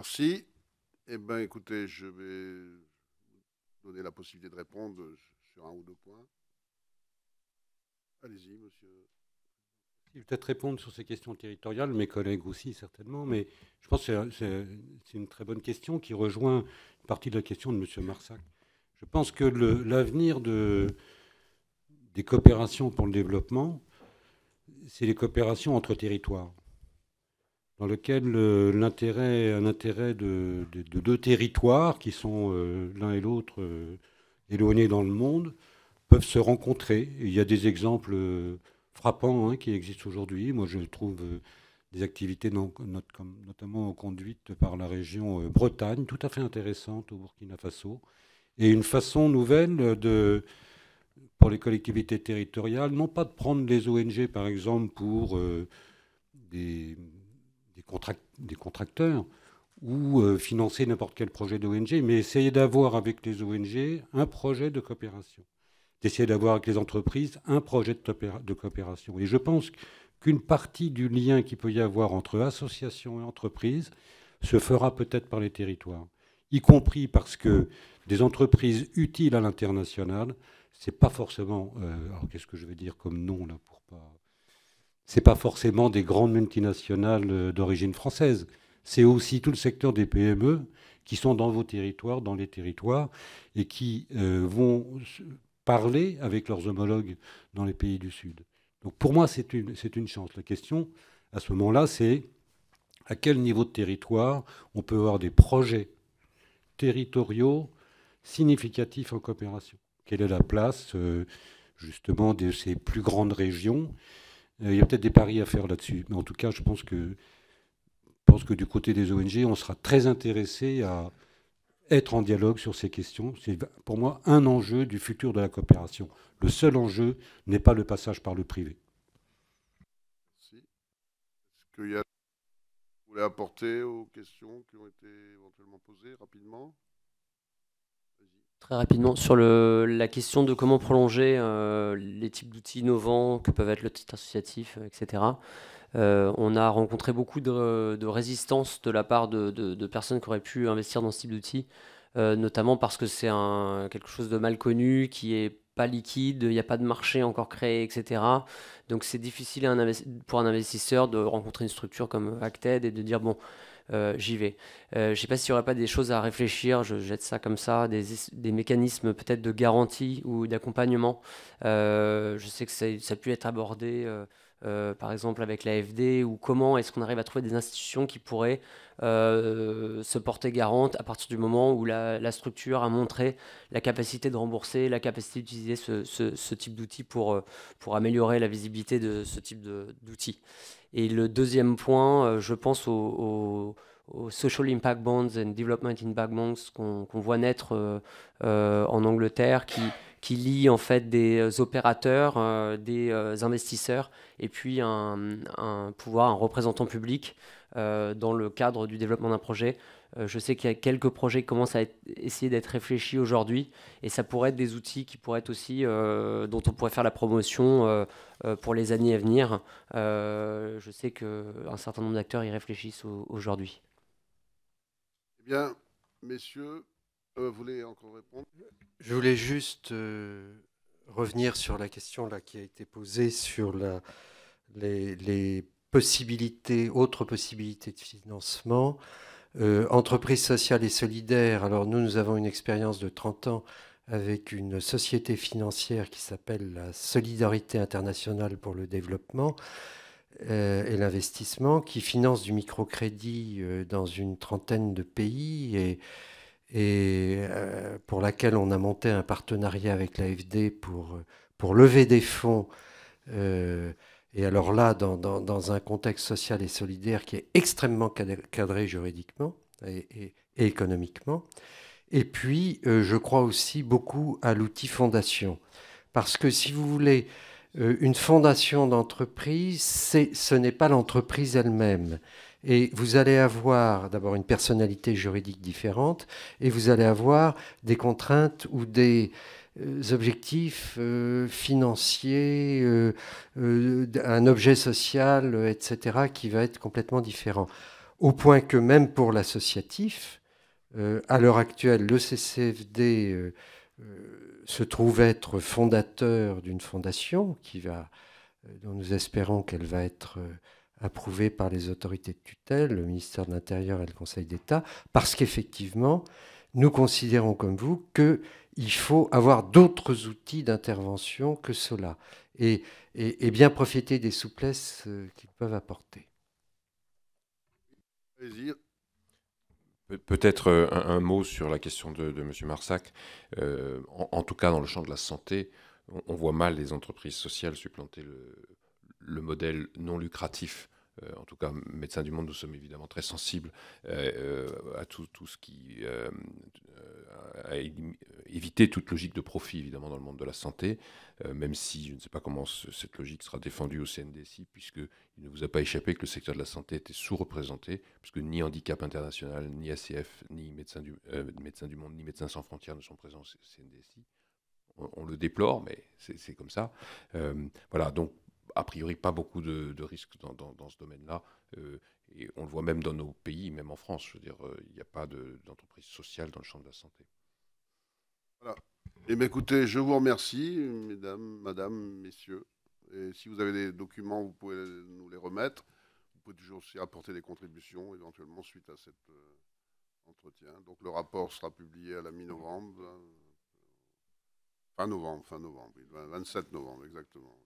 Merci. Eh bien, écoutez, je vais donner la possibilité de répondre sur un ou deux points. Allez-y, monsieur. Je vais peut-être répondre sur ces questions territoriales, mes collègues aussi certainement, mais je pense que c'est une très bonne question qui rejoint une partie de la question de monsieur Marsac. Je pense que l'avenir des coopérations pour le développement, c'est les coopérations entre territoires dans lequel euh, l'intérêt, un intérêt de, deux territoires qui sont euh, l'un et l'autre euh, éloignés dans le monde peuvent se rencontrer. il y a des exemples frappants hein, qui existent aujourd'hui. Moi, je trouve des activités notamment conduites par la région Bretagne tout à fait intéressantes au Burkina Faso et une façon nouvelle de pour les collectivités territoriales, non pas de prendre les ONG par exemple pour des des contracteurs ou euh, financer n'importe quel projet d'ONG, mais essayer d'avoir avec les ONG un projet de coopération, d'essayer d'avoir avec les entreprises un projet de, coopération. Et je pense qu'une partie du lien qu'il peut y avoir entre associations et entreprises se fera peut-être par les territoires, y compris parce que des entreprises utiles à l'international, c'est pas forcément. Euh, alors qu'est-ce que je vais dire comme nom là pour pas n'est pas forcément des grandes multinationales euh, d'origine française. C'est aussi tout le secteur des PME qui sont dans vos territoires, dans les territoires, et qui euh, vont parler avec leurs homologues dans les pays du Sud. Donc pour moi, c'est une, une, chance. La question, à ce moment-là, c'est à quel niveau de territoire on peut avoir des projets territoriaux significatifs en coopération Quelle est la place, euh, justement, de ces plus grandes régions euh, il y a peut-être des paris à faire là-dessus. Mais en tout cas, je pense que, pense que du côté des ONG, on sera très intéressé à être en dialogue sur ces questions. C'est pour moi un enjeu du futur de la coopération. Le seul enjeu n'est pas le passage par le privé. Est-ce qu'il y a... Vous voulez apporter aux questions qui ont été éventuellement posées rapidement rapidement, sur le, la question de comment prolonger euh, les types d'outils innovants que peuvent être le titre associatif, euh, etc. Euh, on a rencontré beaucoup de, résistance de la part de, personnes qui auraient pu investir dans ce type d'outils. notamment parce que c'est quelque chose de mal connu qui est pas liquide, il n'y a pas de marché encore créé, etc. Donc c'est difficile pour un investisseur de rencontrer une structure comme Acted et de dire bon, euh, j'y vais. Euh, je ne sais pas s'il n'y aurait pas des choses à réfléchir, je jette ça comme ça, des, mécanismes peut-être de garantie ou d'accompagnement. Euh, je sais que ça, ça a pu être abordé. Euh, par exemple avec l'AFD, ou comment est-ce qu'on arrive à trouver des institutions qui pourraient euh, se porter garante à partir du moment où la, structure a montré la capacité de rembourser, la capacité d'utiliser ce, type d'outils pour, euh, pour améliorer la visibilité de ce type d'outils. Et le deuxième point, je pense aux social impact bonds and development impact bonds qu'on voit naître en Angleterre, qui qui lie en fait des euh, opérateurs, euh, des euh, investisseurs et puis un, pouvoir, un représentant public dans le cadre du développement d'un projet. je sais qu'il y a quelques projets qui commencent à essayer d'être réfléchis aujourd'hui et ça pourrait être des outils qui pourraient être aussi dont on pourrait faire la promotion pour les années à venir. je sais qu'un certain nombre d'acteurs y réfléchissent aujourd'hui. Eh bien, messieurs, euh, Je voulais juste euh, revenir sur la question là, qui a été posée sur les, possibilités, autres possibilités de financement. Euh, entreprise sociale et solidaire, alors nous, nous avons une expérience de 30 ans avec une société financière qui s'appelle la Solidarité internationale pour le développement et l'investissement, qui finance du microcrédit dans une trentaine de pays et et euh, pour laquelle on a monté un partenariat avec l'AFD pour, pour lever des fonds. Euh, et alors là, dans, dans, un contexte social et solidaire qui est extrêmement cadré juridiquement et, économiquement. Et puis, euh, je crois aussi beaucoup à l'outil fondation. Parce que si vous voulez, une fondation d'entreprise, ce n'est pas l'entreprise elle-même et vous allez avoir d'abord une personnalité juridique différente et vous allez avoir des contraintes ou des euh, objectifs euh, financiers, euh, un objet social, etc., qui va être complètement différent. Au point que même pour l'associatif, à l'heure actuelle, le CCFD se trouve être fondateur d'une fondation qui va, dont nous espérons qu'elle va être approuvée par les autorités de tutelle, le ministère de l'Intérieur et le Conseil d'État, parce qu'effectivement, nous considérons comme vous qu'il faut avoir d'autres outils d'intervention que cela et, et, bien profiter des souplesses euh, qu'ils peuvent apporter. Peut-être euh, un, mot sur la question de, M. Marsac. Euh, en, tout cas, dans le champ de la santé, on, on voit mal les entreprises sociales supplanter le, le modèle non lucratif euh, en tout cas, médecins du monde, nous sommes évidemment très sensibles euh, euh, à tout, ce qui à éviter toute logique de profit, évidemment, dans le monde de la santé, même si je ne sais pas comment cette logique sera défendue au CNDSI, puisqu'il ne vous a pas échappé que le secteur de la santé était sous-représenté, puisque ni Handicap International, ni ACF, ni Médecins du, médecins du Monde, ni Médecins Sans Frontières ne sont présents au CNDSI on le déplore, mais c'est comme ça. voilà, donc a priori pas beaucoup de, risques dans, ce domaine-là. Euh, et on le voit même dans nos pays, même en France. Je veux dire, euh, il n'y a pas d'entreprise sociale dans le champ de la santé. Voilà. Et eh bien, écoutez, je vous remercie, mesdames, madame, messieurs. Et si vous avez des documents, vous pouvez nous les remettre. Vous pouvez toujours aussi apporter des contributions éventuellement suite à cet euh, entretien. Donc le rapport sera publié à la mi-novembre. Fin novembre, fin novembre, 27 novembre exactement.